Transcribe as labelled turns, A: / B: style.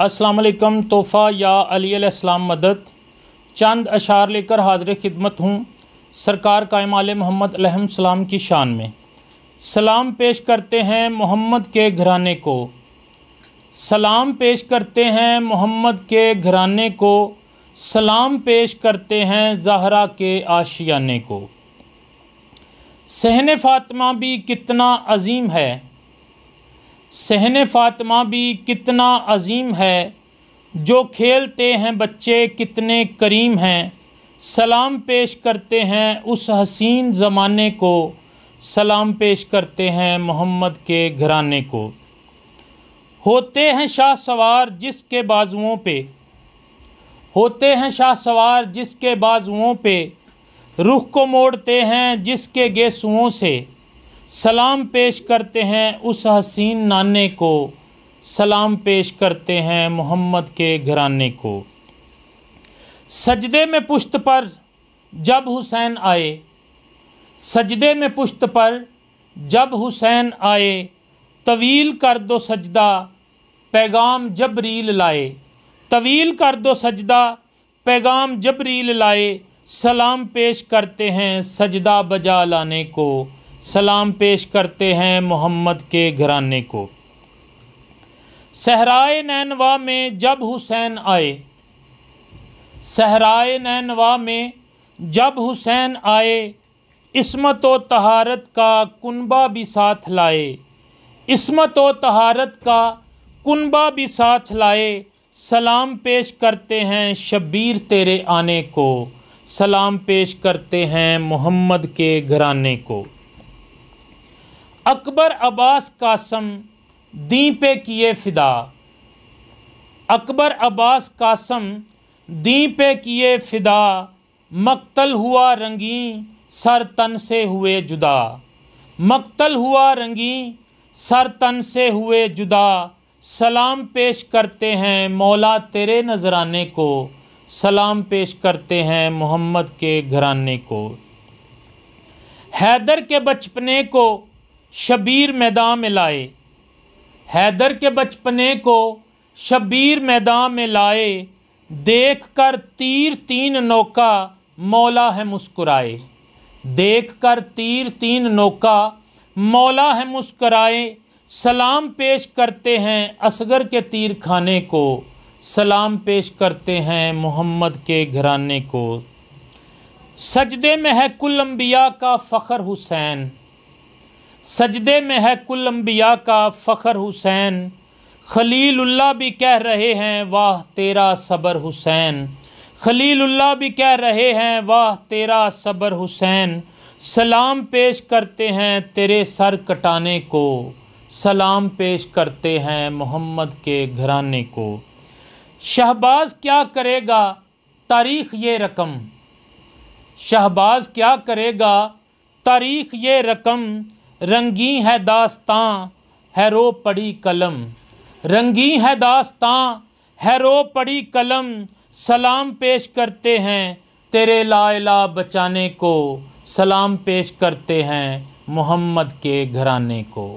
A: असलकम तोहफ़ा या अलीसम मदद चंद अशार लेकर हाजिर खिदमत हूँ सरकार कायम आल मोहम्मद सलाम की शान में सलाम पेश करते हैं मोहम्मद के घराने को सलाम पेश करते हैं मोहम्मद के घराने को सलाम पेश करते हैं जहरा के आशियाने को सहन फ़ातिमा भी कितना अजीम है सहन फ़ातिमा भी कितना अजीम है जो खेलते हैं बच्चे कितने करीम हैं सलाम पेश करते हैं उस हसीन ज़माने को सलाम पेश करते हैं मोहम्मद के घराने को होते हैं शाह सवार जिसके बाजुओं पे होते हैं शाह सवार जिसके बाजुओं पे रुख को मोड़ते हैं जिसके गेसुओं से सलाम पेश करते हैं उस हसीन नाने को सलाम पेश करते हैं मोहम्मद के घराने को सजदे में पुश्त पर जब हुसैन आए सजदे में पुश्त पर जब हुसैन आए तवील कर दो सजदा पैगाम जबरील लाए तवील कर दो सजदा पैगाम जबरील लाए सलाम पेश करते हैं सजदा बजा लाने को सलाम पेश करते हैं मोहम्मद के घराने को सहराए नैनवा में जब हुसैन आए सहराए नैनवा में जब हुसैन आए इसमत व तहारत का कुनबा भी साथ लाए इसमत व तहारत का कुनबा भी साथ लाए सलाम पेश करते हैं शब्बीर तेरे आने को सलाम पेश करते हैं मोहम्मद के घराने को अकबर अब्बास कासम दी पे किए फ़िदा अकबर अब्बास कासम दी पे किए फ़िदा मक्तल हुआ रंगी सर तन से हुए जुदा मक्तल हुआ रंगी सर तन से हुए जुदा सलाम पेश करते हैं मौला तेरे नजराने को सलाम पेश करते हैं मोहम्मद के घराने को हैदर के बचपने को शबीर मैदान में लाए हैदर के बचपने को शबीर मैदान में लाए देख कर तीर तीन नौका मौला है मुस्कुराए देख कर तीर तीन नौका मौला है मुस्कराए सलाम पेश करते हैं असगर के तीर खाने को सलाम पेश करते हैं मोहम्मद के घराने को सजदे में है कुल अम्बिया का फ़खर हुसैन सजदे में है कुल अम्बिया का फ़खर हुसैन खलीलुल्लाह भी कह रहे हैं वाह तेरा सबर हुसैन खलीलुल्लाह भी कह रहे हैं वाह तेरा सबर हुसैन सलाम पेश करते हैं तेरे सर कटाने को सलाम पेश करते हैं मोहम्मद के घराने को शहबाज क्या करेगा तारीख ये रकम शहबाज क्या करेगा तारीख ये रकम रंगी है दास्तां है रो पड़ी कलम रंगी है दास्तां है रो पड़ी कलम सलाम पेश करते हैं तेरे लाला बचाने को सलाम पेश करते हैं मोहम्मद के घराने को